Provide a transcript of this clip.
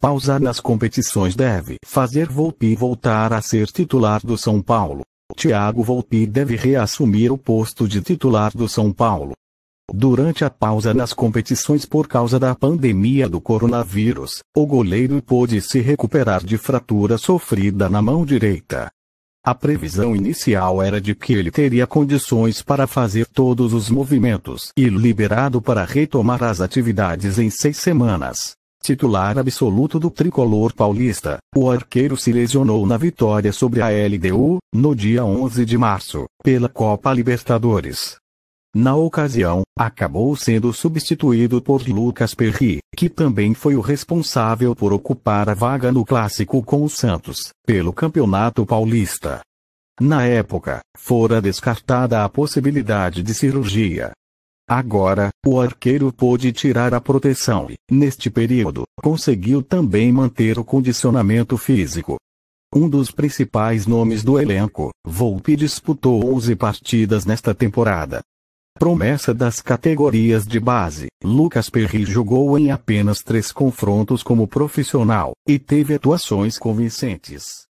Pausar nas competições deve fazer Volpi voltar a ser titular do São Paulo. Thiago Volpi deve reassumir o posto de titular do São Paulo. Durante a pausa nas competições por causa da pandemia do coronavírus, o goleiro pôde se recuperar de fratura sofrida na mão direita. A previsão inicial era de que ele teria condições para fazer todos os movimentos e liberado para retomar as atividades em seis semanas. Titular absoluto do tricolor paulista, o arqueiro se lesionou na vitória sobre a LDU, no dia 11 de março, pela Copa Libertadores. Na ocasião, acabou sendo substituído por Lucas Perry, que também foi o responsável por ocupar a vaga no clássico com o Santos, pelo Campeonato Paulista. Na época, fora descartada a possibilidade de cirurgia, Agora, o arqueiro pôde tirar a proteção e, neste período, conseguiu também manter o condicionamento físico. Um dos principais nomes do elenco, Volpe disputou 11 partidas nesta temporada. Promessa das categorias de base, Lucas Perry jogou em apenas três confrontos como profissional, e teve atuações convincentes.